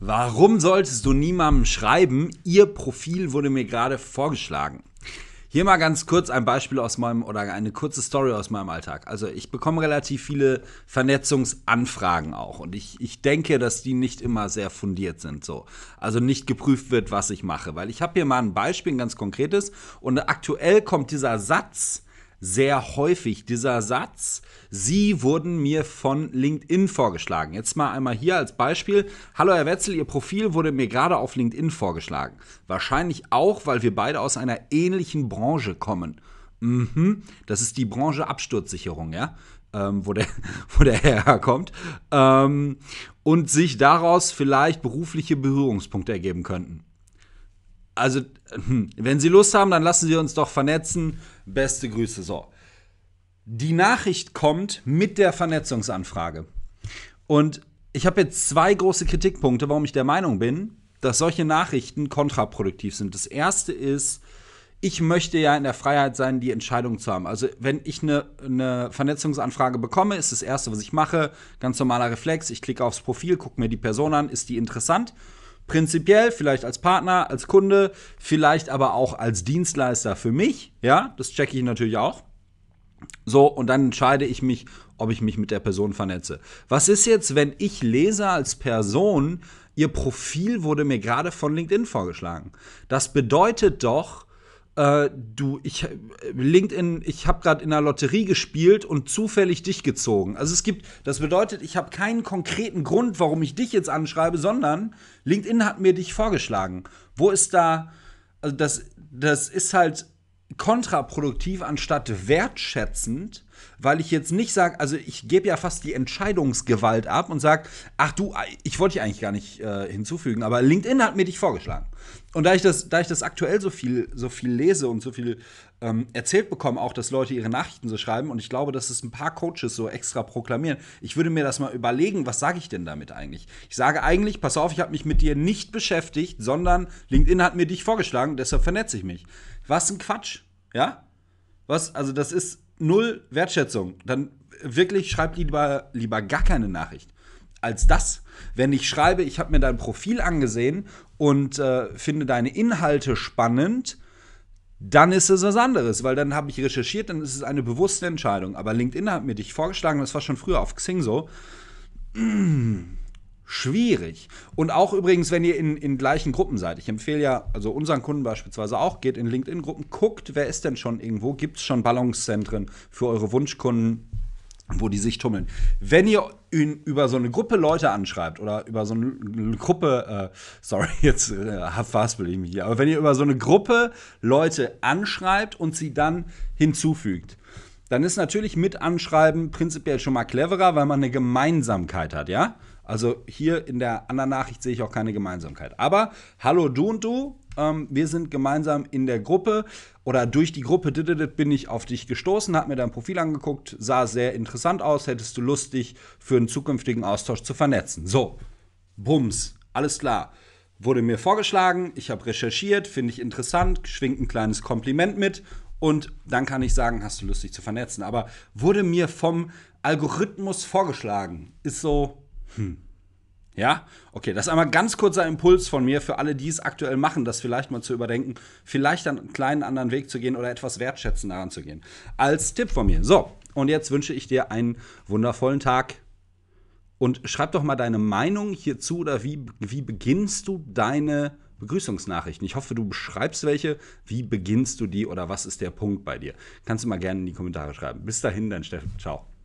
Warum solltest du niemandem schreiben? Ihr Profil wurde mir gerade vorgeschlagen. Hier mal ganz kurz ein Beispiel aus meinem oder eine kurze Story aus meinem Alltag. Also ich bekomme relativ viele Vernetzungsanfragen auch und ich, ich denke, dass die nicht immer sehr fundiert sind so. Also nicht geprüft wird, was ich mache, weil ich habe hier mal ein Beispiel, ein ganz konkretes und aktuell kommt dieser Satz sehr häufig dieser Satz, Sie wurden mir von LinkedIn vorgeschlagen. Jetzt mal einmal hier als Beispiel. Hallo Herr Wetzel, Ihr Profil wurde mir gerade auf LinkedIn vorgeschlagen. Wahrscheinlich auch, weil wir beide aus einer ähnlichen Branche kommen. Mhm, das ist die Branche Absturzsicherung, ja? Ähm, wo, der, wo der herkommt. Ähm, und sich daraus vielleicht berufliche Berührungspunkte ergeben könnten also, hm, wenn Sie Lust haben, dann lassen Sie uns doch vernetzen. Beste Grüße. So. Die Nachricht kommt mit der Vernetzungsanfrage. Und ich habe jetzt zwei große Kritikpunkte, warum ich der Meinung bin, dass solche Nachrichten kontraproduktiv sind. Das erste ist, ich möchte ja in der Freiheit sein, die Entscheidung zu haben. Also, wenn ich eine, eine Vernetzungsanfrage bekomme, ist das erste, was ich mache, ganz normaler Reflex. Ich klicke aufs Profil, gucke mir die Person an, ist die interessant prinzipiell, vielleicht als Partner, als Kunde, vielleicht aber auch als Dienstleister für mich. Ja, das checke ich natürlich auch. So, und dann entscheide ich mich, ob ich mich mit der Person vernetze. Was ist jetzt, wenn ich lese als Person, ihr Profil wurde mir gerade von LinkedIn vorgeschlagen? Das bedeutet doch, äh, du, ich, äh, LinkedIn, ich habe gerade in der Lotterie gespielt und zufällig dich gezogen. Also es gibt, das bedeutet, ich habe keinen konkreten Grund, warum ich dich jetzt anschreibe, sondern LinkedIn hat mir dich vorgeschlagen. Wo ist da, also das, das ist halt kontraproduktiv, anstatt wertschätzend weil ich jetzt nicht sage, also ich gebe ja fast die Entscheidungsgewalt ab und sage, ach du, ich wollte dich eigentlich gar nicht äh, hinzufügen, aber LinkedIn hat mir dich vorgeschlagen. Und da ich das, da ich das aktuell so viel, so viel lese und so viel ähm, erzählt bekomme, auch dass Leute ihre Nachrichten so schreiben, und ich glaube, dass es ein paar Coaches so extra proklamieren, ich würde mir das mal überlegen, was sage ich denn damit eigentlich? Ich sage eigentlich, pass auf, ich habe mich mit dir nicht beschäftigt, sondern LinkedIn hat mir dich vorgeschlagen, deshalb vernetze ich mich. Was ein Quatsch, ja? Was, also das ist, null Wertschätzung, dann wirklich schreibt lieber, lieber gar keine Nachricht als das. Wenn ich schreibe, ich habe mir dein Profil angesehen und äh, finde deine Inhalte spannend, dann ist es was anderes, weil dann habe ich recherchiert, dann ist es eine bewusste Entscheidung. Aber LinkedIn hat mir dich vorgeschlagen, das war schon früher auf Xing so. Mmh schwierig. Und auch übrigens, wenn ihr in, in gleichen Gruppen seid. Ich empfehle ja, also unseren Kunden beispielsweise auch, geht in LinkedIn-Gruppen, guckt, wer ist denn schon irgendwo, gibt es schon Ballungszentren für eure Wunschkunden, wo die sich tummeln. Wenn ihr in, über so eine Gruppe Leute anschreibt oder über so eine Gruppe, äh, sorry, jetzt äh, fast will ich mich hier, aber wenn ihr über so eine Gruppe Leute anschreibt und sie dann hinzufügt, dann ist natürlich mit Anschreiben prinzipiell schon mal cleverer, weil man eine Gemeinsamkeit hat, ja? Also hier in der anderen Nachricht sehe ich auch keine Gemeinsamkeit. Aber hallo du und du, ähm, wir sind gemeinsam in der Gruppe oder durch die Gruppe bin ich auf dich gestoßen, habe mir dein Profil angeguckt, sah sehr interessant aus, hättest du Lust, dich für einen zukünftigen Austausch zu vernetzen. So, bums, alles klar. Wurde mir vorgeschlagen, ich habe recherchiert, finde ich interessant, schwingt ein kleines Kompliment mit und dann kann ich sagen, hast du Lust, dich zu vernetzen. Aber wurde mir vom Algorithmus vorgeschlagen, ist so, hm. Ja, okay, das ist einmal ganz kurzer Impuls von mir für alle, die es aktuell machen, das vielleicht mal zu überdenken, vielleicht einen kleinen anderen Weg zu gehen oder etwas wertschätzen daran zu gehen. Als Tipp von mir. So, und jetzt wünsche ich dir einen wundervollen Tag und schreib doch mal deine Meinung hierzu oder wie, wie beginnst du deine Begrüßungsnachrichten. Ich hoffe, du beschreibst welche. Wie beginnst du die oder was ist der Punkt bei dir? Kannst du mal gerne in die Kommentare schreiben. Bis dahin, dein Steffen. Ciao.